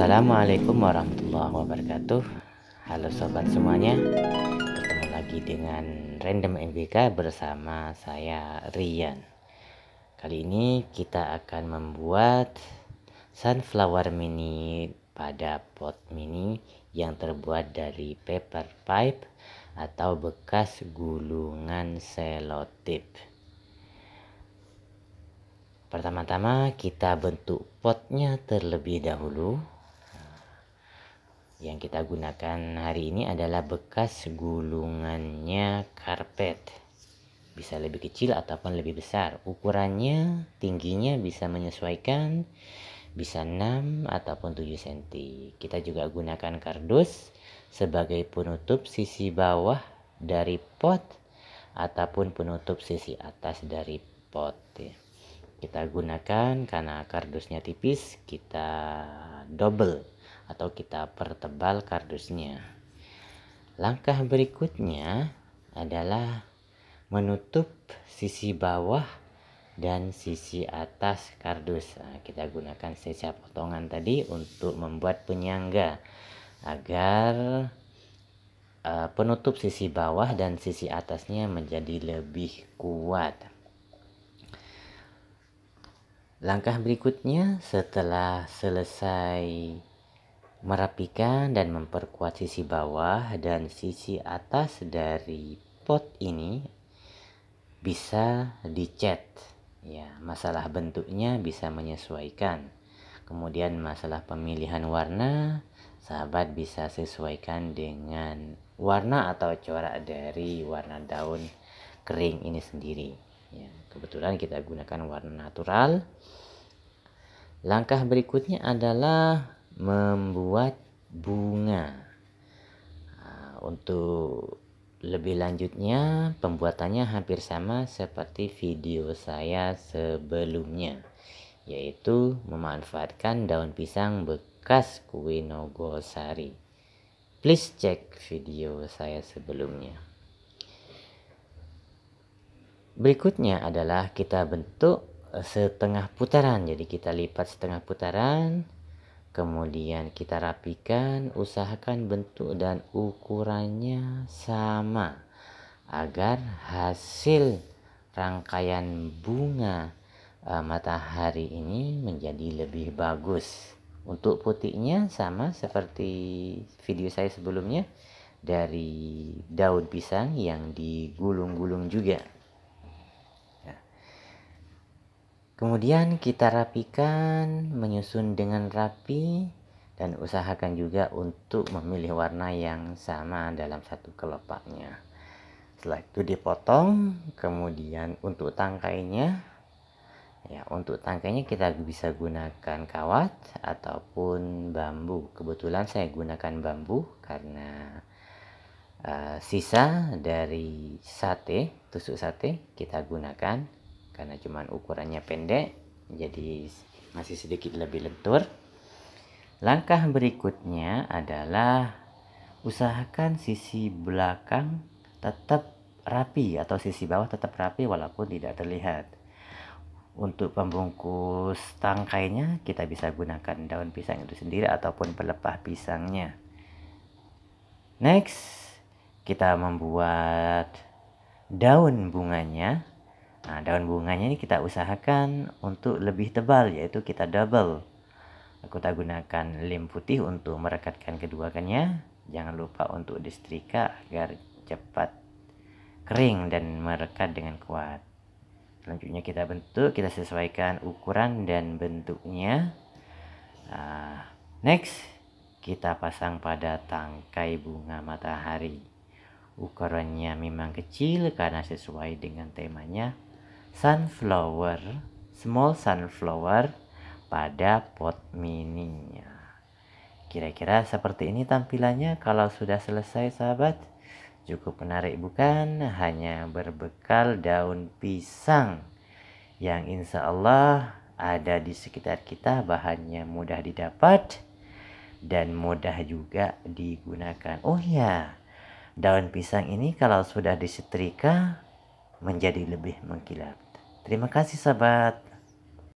Assalamualaikum warahmatullahi wabarakatuh Halo sobat semuanya Ketemu lagi dengan Random MBK bersama saya Rian Kali ini kita akan membuat sunflower mini pada pot mini yang terbuat dari paper pipe atau bekas gulungan selotip Pertama-tama kita bentuk potnya terlebih dahulu yang kita gunakan hari ini adalah bekas gulungannya karpet bisa lebih kecil ataupun lebih besar ukurannya tingginya bisa menyesuaikan bisa 6 ataupun 7 cm kita juga gunakan kardus sebagai penutup sisi bawah dari pot ataupun penutup sisi atas dari pot ya. kita gunakan karena kardusnya tipis kita double atau kita pertebal kardusnya. Langkah berikutnya adalah menutup sisi bawah dan sisi atas kardus. Nah, kita gunakan sisa potongan tadi untuk membuat penyangga agar uh, penutup sisi bawah dan sisi atasnya menjadi lebih kuat. Langkah berikutnya setelah selesai Merapikan dan memperkuat sisi bawah dan sisi atas dari pot ini bisa dicat. Ya, masalah bentuknya bisa menyesuaikan. Kemudian masalah pemilihan warna, sahabat bisa sesuaikan dengan warna atau corak dari warna daun kering ini sendiri. Ya, kebetulan kita gunakan warna natural. Langkah berikutnya adalah membuat bunga. Ah, untuk lebih lanjutnya, pembuatannya hampir sama seperti video saya sebelumnya, yaitu memanfaatkan daun pisang bekas kue nogosari. Please cek video saya sebelumnya. Berikutnya adalah kita bentuk eh, setengah putaran. Jadi kita lipat setengah putaran Kemudian kita rapikan, usahakan bentuk dan ukurannya sama agar hasil rangkaian bunga e, matahari ini menjadi lebih bagus. Untuk putihnya sama seperti video saya sebelumnya dari daun pisang yang digulung-gulung juga. Kemudian kita rapikan, menyusun dengan rapi dan usahakan juga untuk memilih warna yang sama dalam satu kelopaknya. Setelah itu dipotong, kemudian untuk tangkainya ya untuk tangkainya kita bisa gunakan kawat ataupun bambu. Kebetulan saya gunakan bambu karena uh, sisa dari sate, tusuk sate kita gunakan karena cuman ukurannya pendek jadi masih sedikit lebih lentur langkah berikutnya adalah usahakan sisi belakang tetap rapi atau sisi bawah tetap rapi walaupun tidak terlihat untuk pembungkus tangkainya kita bisa gunakan daun pisang itu sendiri ataupun pelepah pisangnya next kita membuat daun bunganya Nah, daun bunganya ini kita usahakan untuk lebih tebal yaitu kita double. aku tak gunakan lem putih untuk merekatkan kedua kannya. Jangan lupa untuk disetrika agar cepat kering dan merekat dengan kuat. Selanjutnya kita bentuk, kita sesuaikan ukuran dan bentuknya. Nah, next, kita pasang pada tangkai bunga matahari. Ukurannya memang kecil karena sesuai dengan temanya, sunflower, small sunflower pada pot mininya. Kira-kira seperti ini tampilannya kalau sudah selesai sahabat. Cukup menarik bukan? Hanya berbekal daun pisang yang insya Allah ada di sekitar kita bahannya mudah didapat dan mudah juga digunakan. Oh ya, daun pisang ini kalau sudah disetrika menjadi lebih mengkilap. Terima kasih sahabat.